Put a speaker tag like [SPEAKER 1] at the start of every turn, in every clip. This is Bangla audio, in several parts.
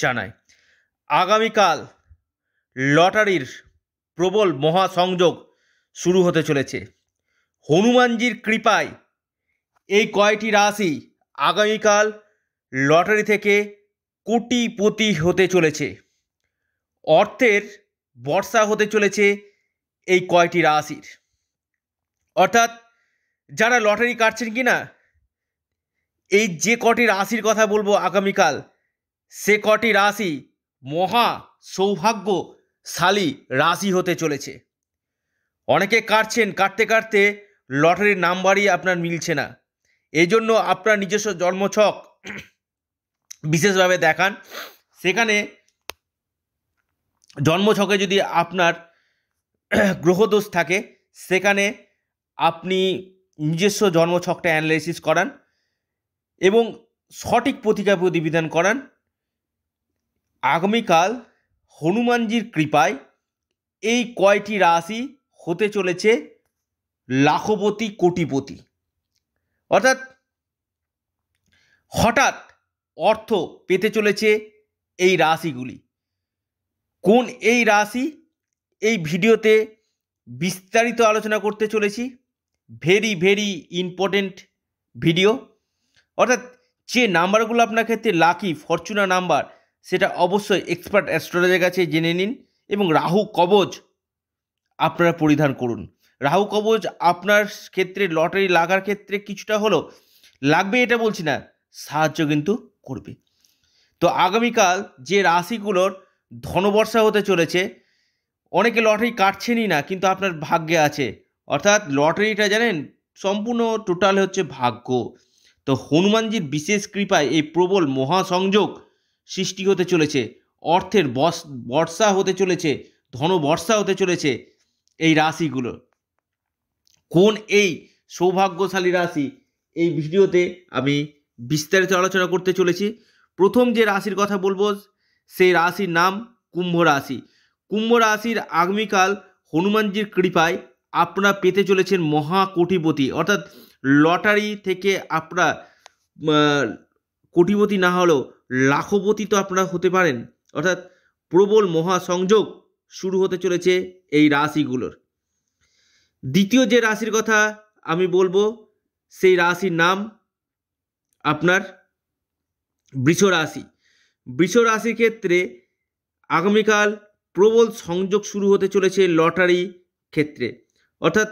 [SPEAKER 1] জানায় আগামীকাল লটারির প্রবল মহাসংযোগ শুরু হতে চলেছে হনুমানজির কৃপায় এই কয়টি রাশি আগামীকাল লটারি থেকে কোটিপতি হতে চলেছে অর্থের বর্ষা হতে চলেছে এই কয়টি রাশির অর্থাৎ যারা লটারি কাটছেন কি না এই যে কটি রাশির কথা বলবো আগামীকাল সে কটি রাশি মহা সৌভাগ্যশালী রাশি হতে চলেছে অনেকে কাটছেন কাটতে কাটতে লটারির নাম্বারই আপনার মিলছে না এই জন্য আপনার নিজস্ব জন্মছক বিশেষভাবে দেখান সেখানে জন্মছকে যদি আপনার গ্রহদোষ থাকে সেখানে আপনি নিজস্ব জন্মছকটা অ্যানালাইসিস করান এবং সঠিক প্রতিজ্ঞা প্রতিবিধান করান আগামীকাল হনুমানজির কৃপায় এই কয়টি রাশি হতে চলেছে লাখপতি কোটিপতি অর্থাৎ হঠাৎ অর্থ পেতে চলেছে এই রাশিগুলি কোন এই রাশি এই ভিডিওতে বিস্তারিত আলোচনা করতে চলেছি ভেরি ভেরি ইম্পর্টেন্ট ভিডিও অর্থাৎ যে নাম্বারগুলো আপনার ক্ষেত্রে লাকি ফরচুনা নাম্বার সেটা অবশ্যই এক্সপার্ট অ্যাস্ট্রোলজের কাছে জেনে নিন এবং রাহু কবচ আপনারা পরিধান করুন রাহু কবচ আপনার ক্ষেত্রে লটারি লাগার ক্ষেত্রে কিছুটা হলো লাগবে এটা বলছি না সাহায্য কিন্তু করবে তো আগামীকাল যে রাশিগুলোর ধনবর্ষা হতে চলেছে অনেকে লটারি কাটছেনই না কিন্তু আপনার ভাগ্যে আছে অর্থাৎ লটারিটা জানেন সম্পূর্ণ টোটাল হচ্ছে ভাগ্য তো হনুমানজির বিশেষ কৃপায় এই প্রবল মহাসংযোগ সৃষ্টি হতে চলেছে অর্থের বস বর্ষা হতে চলেছে ধন বর্ষা হতে চলেছে এই রাশিগুলো কোন এই সৌভাগ্যশালী রাশি এই ভিডিওতে আমি বিস্তারিত আলোচনা করতে চলেছি প্রথম যে রাশির কথা বলবো সেই রাশির নাম কুম্ভ রাশি কুম্ভ রাশির আগামীকাল হনুমানজির কৃপায় আপনারা পেতে চলেছেন মহা অর্থাৎ লটারি থেকে আপনারা কোটিপতি না হলেও লাখপতি তো আপনারা হতে পারেন অর্থাৎ প্রবল মহাসংযোগ শুরু হতে চলেছে এই রাশিগুলোর দ্বিতীয় যে রাশির কথা আমি বলবো সেই রাশির নাম আপনার বৃষ রাশি বৃষ রাশির ক্ষেত্রে আগামীকাল প্রবল সংযোগ শুরু হতে চলেছে লটারি ক্ষেত্রে অর্থাৎ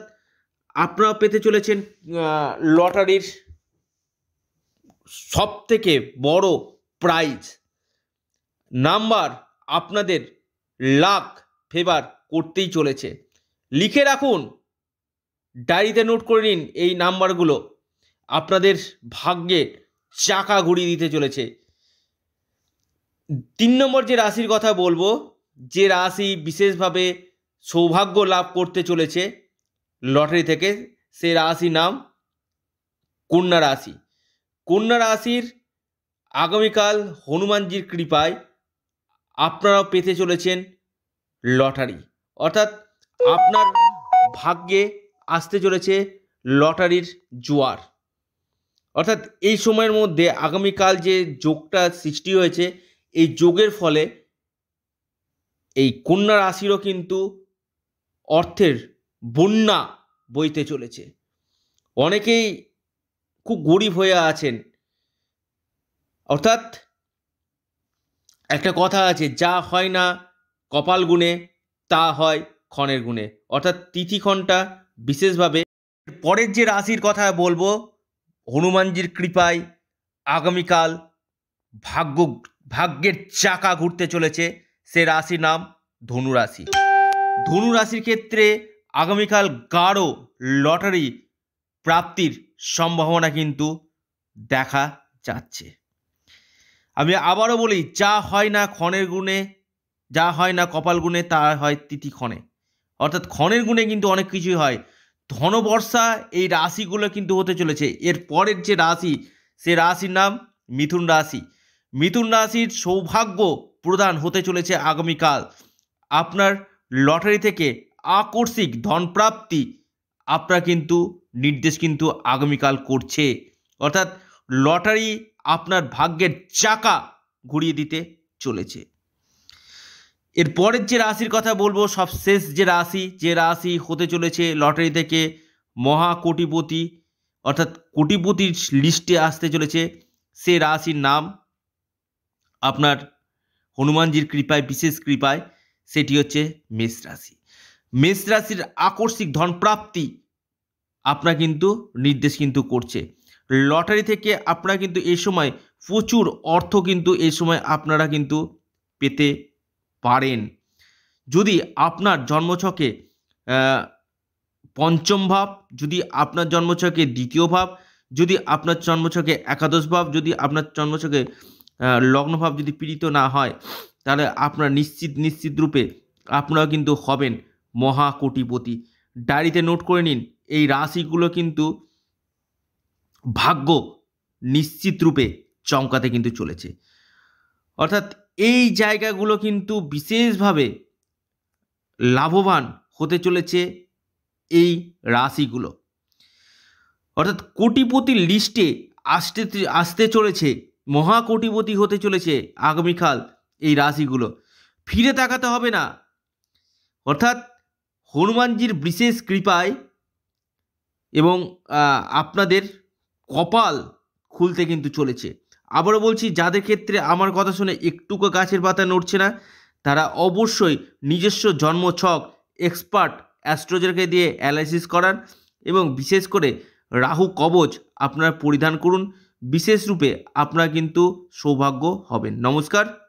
[SPEAKER 1] আপনারা পেতে চলেছেন লটারির সব থেকে বড় প্রাইজ নাম্বার আপনাদের লাখ ফেভার করতেই চলেছে লিখে রাখুন ডায়েরিতে নোট করে নিন এই নাম্বারগুলো আপনাদের ভাগ্যে চাকা ঘুরিয়ে দিতে চলেছে তিন নম্বর যে রাশির কথা বলবো যে রাশি বিশেষভাবে সৌভাগ্য লাভ করতে চলেছে লটারি থেকে সে রাশি নাম কন্যা রাশি কন্যা রাশির আগামীকাল হনুমানজির কৃপায় আপনারাও পেতে চলেছেন লটারি অর্থাৎ আপনার ভাগ্যে আসতে চলেছে লটারির জোয়ার অর্থাৎ এই সময়ের মধ্যে আগামীকাল যে যোগটা সৃষ্টি হয়েছে এই যোগের ফলে এই কন্যা রাশিরও কিন্তু অর্থের বন্যা বইতে চলেছে অনেকেই খুব গরিব হয়ে আছেন অর্থাৎ একটা কথা আছে যা হয় না কপাল গুণে তা হয় ক্ষণের গুণে অর্থাৎ তিথিক্ষণটা বিশেষভাবে পরের যে রাশির কথা বলবো হনুমানজির কৃপায় আগামীকাল ভাগ্য ভাগ্যের চাকা ঘুরতে চলেছে সে রাশির নাম ধনুরাশি ধনুরাশির ক্ষেত্রে আগামীকাল গাঢ় লটারি প্রাপ্তির সম্ভাবনা কিন্তু দেখা যাচ্ছে আমি আবারও বলি যা হয় না ক্ষণের গুণে যা হয় না কপাল গুণে তা হয় তিথি ক্ষণে অর্থাৎ ক্ষণের গুণে কিন্তু অনেক কিছুই হয় ধনবর্ষা এই রাশিগুলো কিন্তু হতে চলেছে এর পরের যে রাশি সে রাশির নাম মিথুন রাশি মিথুন রাশির সৌভাগ্য প্রদান হতে চলেছে আগামীকাল আপনার লটারি থেকে আকস্মিক ধনপ্রাপ্তি আপনারা কিন্তু নির্দেশ কিন্তু আগামীকাল করছে অর্থাৎ লটারি আপনার ভাগ্যের চাকা ঘুরিয়ে দিতে চলেছে এর পরের যে রাশির কথা বলবো সব শেষ যে রাশি যে রাশি হতে চলেছে লটারি থেকে মহা কোটিপতি অর্থাৎ কোটিপতির লিস্টে আসতে চলেছে সে রাশির নাম আপনার হনুমানজির কৃপায় বিশেষ কৃপায় সেটি হচ্ছে মেষ রাশি মেষ রাশির আকস্মিক ধনপ্রাপ্তি আপনার কিন্তু নির্দেশ কিন্তু করছে লটারি থেকে আপনারা কিন্তু এই সময় প্রচুর অর্থ কিন্তু এই সময় আপনারা কিন্তু পেতে পারেন যদি আপনার জন্মছকে পঞ্চম ভাব যদি আপনার জন্মছকে দ্বিতীয় ভাব যদি আপনার জন্মছকে একাদশ ভাব যদি আপনার জন্মছকে লগ্নভাব যদি পীড়িত না হয় তাহলে আপনার নিশ্চিত নিশ্চিত রূপে আপনারা কিন্তু হবেন মহাকোটিপতি ডায়েরিতে নোট করে নিন এই রাশিগুলো কিন্তু ভাগ্য নিশ্চিত রূপে চমকাতে কিন্তু চলেছে অর্থাৎ এই জায়গাগুলো কিন্তু বিশেষভাবে লাভবান হতে চলেছে এই রাশিগুলো অর্থাৎ কোটিপতি লিস্টে আসতে আসতে চলেছে মহাকোটিপতি হতে চলেছে আগামীকাল এই রাশিগুলো ফিরে তাকাতে হবে না অর্থাৎ হনুমানজির বিশেষ কৃপায় এবং আপনাদের কপাল খুলতে কিন্তু চলেছে আবারও বলছি যাদের ক্ষেত্রে আমার কথা শুনে একটুকু গাছের পাতা নড়ছে না তারা অবশ্যই নিজস্ব জন্মছক এক্সপার্ট অ্যাস্ট্রোজারকে দিয়ে অ্যালাইসিস করান এবং বিশেষ করে রাহু কবচ আপনারা পরিধান করুন বিশেষ রূপে আপনারা কিন্তু সৌভাগ্য হবেন নমস্কার